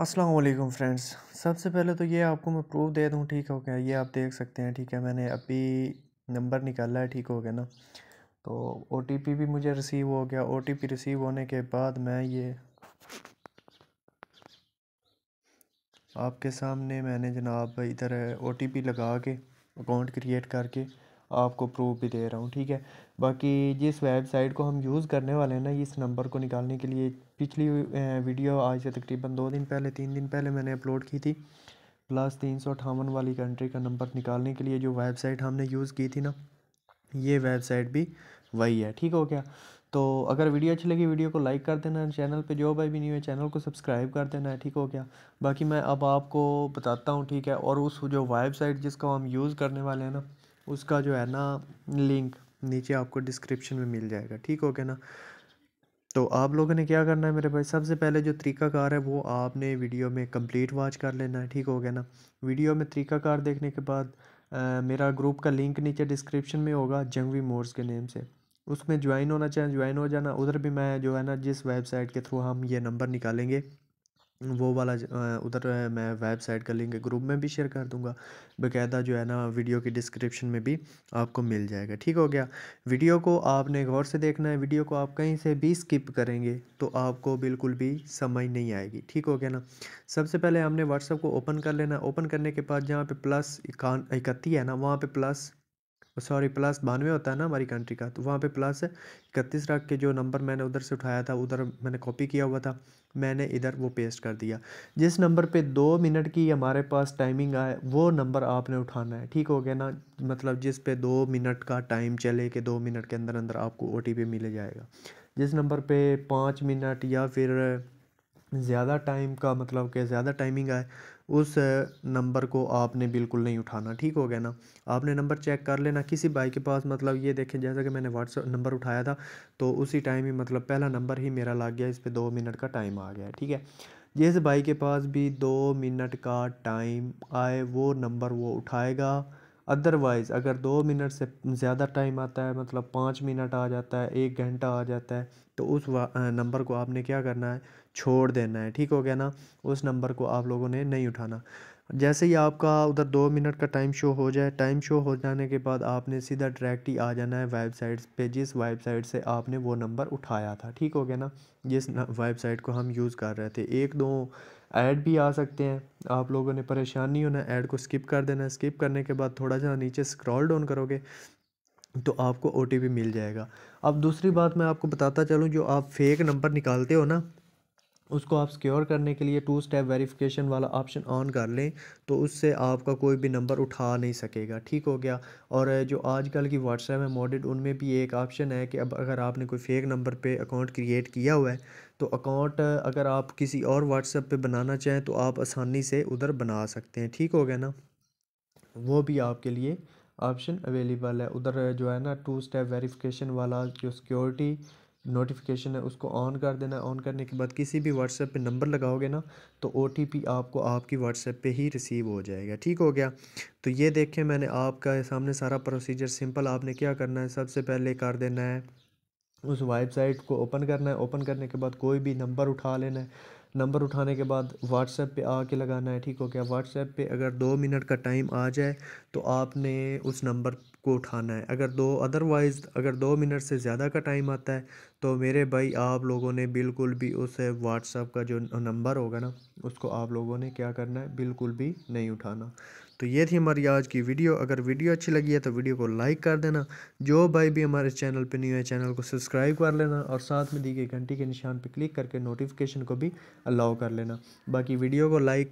अस्सलाम फ्रेंड्स सबसे पहले तो ये आपको मैं प्रूफ दे दूँ ठीक हो गया ये आप देख सकते हैं ठीक है मैंने अभी नंबर निकाला है ठीक हो गया ना तो ओ भी मुझे रिसीव हो गया ओ रिसीव होने के बाद मैं ये आपके सामने मैंने जनाब इधर ओ लगा के अकाउंट क्रिएट करके आपको प्रूफ भी दे रहा हूँ ठीक है बाकी जिस वेबसाइट को हम यूज़ करने वाले हैं ना इस नंबर को निकालने के लिए पिछली वीडियो आज से तकरीबन दो दिन पहले तीन दिन पहले मैंने अपलोड की थी प्लस तीन सौ अठावन वाली कंट्री का नंबर निकालने के लिए जो वेबसाइट हमने यूज़ की थी ना ये वेबसाइट भी वही है ठीक हो गया तो अगर वीडियो अच्छी लगी वीडियो को लाइक कर देना चैनल पे जो भाई भी नहीं है चैनल को सब्सक्राइब कर देना है ठीक हो गया बाकी मैं अब आपको बताता हूँ ठीक है और उस जो वेबसाइट जिसको हम यूज़ करने वाले हैं ना उसका जो है ना लिंक नीचे आपको डिस्क्रिप्शन में मिल जाएगा ठीक हो गया ना तो आप लोगों ने क्या करना है मेरे भाई सबसे पहले जो तरीकाकार है वो आपने वीडियो में कंप्लीट वॉच कर लेना है ठीक हो गया ना वीडियो में तरीकाकार देखने के बाद आ, मेरा ग्रुप का लिंक नीचे डिस्क्रिप्शन में होगा जंगवी मोर्स के नेम से उसमें ज्वाइन होना चाहिए ज्वाइन हो जाना उधर भी मैं जो है ना जिस वेबसाइट के थ्रू हम ये नंबर निकालेंगे वो वाला उधर मैं वेबसाइट का लिंक ग्रुप में भी शेयर कर दूंगा बकायदा जो है ना वीडियो की डिस्क्रिप्शन में भी आपको मिल जाएगा ठीक हो गया वीडियो को आपने गौर से देखना है वीडियो को आप कहीं से भी स्किप करेंगे तो आपको बिल्कुल भी समझ नहीं आएगी ठीक हो गया ना सबसे पहले हमने व्हाट्सअप को ओपन कर लेना ओपन करने के बाद जहाँ पर प्लस इकान इकती है ना वहाँ पर प्लस सॉरी प्लस बानवे होता है ना हमारी कंट्री का तो वहाँ पे प्लस इकतीस रख के जो नंबर मैंने उधर से उठाया था उधर मैंने कॉपी किया हुआ था मैंने इधर वो पेस्ट कर दिया जिस नंबर पे दो मिनट की हमारे पास टाइमिंग आए वो नंबर आपने उठाना है ठीक हो गया ना मतलब जिस पे दो मिनट का टाइम चले कि दो मिनट के अंदर अंदर आपको ओ मिल जाएगा जिस नंबर पर पाँच मिनट या फिर ज़्यादा टाइम का मतलब कि ज़्यादा टाइमिंग आए उस नंबर को आपने बिल्कुल नहीं उठाना ठीक हो गया ना आपने नंबर चेक कर लेना किसी भाई के पास मतलब ये देखें जैसा कि मैंने व्हाट्सअप नंबर उठाया था तो उसी टाइम ही मतलब पहला नंबर ही मेरा लग गया इस पर दो मिनट का टाइम आ गया ठीक है जिस भाई के पास भी दो मिनट का टाइम आए वो नंबर वो उठाएगा अदरवाइज़ अगर दो मिनट से ज़्यादा टाइम आता है मतलब पाँच मिनट आ जाता है एक घंटा आ जाता है तो उस नंबर को आपने क्या करना है छोड़ देना है ठीक हो गया ना उस नंबर को आप लोगों ने नहीं उठाना जैसे ही आपका उधर दो मिनट का टाइम शो हो जाए टाइम शो हो जाने के बाद आपने सीधा डायरेक्ट ही आ जाना है वेबसाइट्स पे जिस वेबसाइट से आपने वो नंबर उठाया था ठीक हो गया ना जिस वेबसाइट को हम यूज़ कर रहे थे एक दो ऐड भी आ सकते हैं आप लोगों ने परेशान नहीं होना ऐड को स्किप कर देना स्किप करने के बाद थोड़ा सा नीचे स्क्रॉल डाउन करोगे तो आपको ओ मिल जाएगा अब दूसरी बात मैं आपको बताता चलूँ जो आप फेक नंबर निकालते हो ना उसको आप सिक्योर करने के लिए टू स्टेप वेरिफिकेशन वाला ऑप्शन ऑन कर लें तो उससे आपका कोई भी नंबर उठा नहीं सकेगा ठीक हो गया और जो आजकल की व्हाट्सएप है मॉडल उनमें भी एक ऑप्शन है कि अब अगर आपने कोई फेक नंबर पे अकाउंट क्रिएट किया हुआ है तो अकाउंट अगर आप किसी और व्हाट्सएप पे बनाना चाहें तो आप आसानी से उधर बना सकते हैं ठीक हो गया ना वो भी आपके लिए ऑप्शन अवेलेबल है उधर जो है ना टू स्टेप वेरीफिकेशन वाला जो सिक्योरिटी नोटिफिकेशन है उसको ऑन कर देना है ऑन करने के बाद किसी भी व्हाट्सएप पे नंबर लगाओगे ना तो ओ आपको आपकी व्हाट्सएप पे ही रिसीव हो जाएगा ठीक हो गया तो ये देखें मैंने आपका सामने सारा प्रोसीजर सिंपल आपने क्या करना है सबसे पहले कर देना है उस वेबसाइट को ओपन करना है ओपन करने के बाद कोई भी नंबर उठा लेना है नंबर उठाने के बाद व्हाट्सएप पे आके लगाना है ठीक हो गया व्हाट्सएप पे अगर दो मिनट का टाइम आ जाए तो आपने उस नंबर को उठाना है अगर दो अदरवाइज़ अगर दो मिनट से ज़्यादा का टाइम आता है तो मेरे भाई आप लोगों ने बिल्कुल भी उस व्हाट्सअप का जो नंबर होगा ना उसको आप लोगों ने क्या करना है बिल्कुल भी नहीं उठाना तो ये थी हमारी आज की वीडियो अगर वीडियो अच्छी लगी है तो वीडियो को लाइक कर देना जो भाई भी हमारे चैनल पर न्यू है चैनल को सब्सक्राइब कर लेना और साथ में दी गई घंटी के निशान पर क्लिक करके नोटिफिकेशन को भी अलाउ कर लेना बाकी वीडियो को लाइक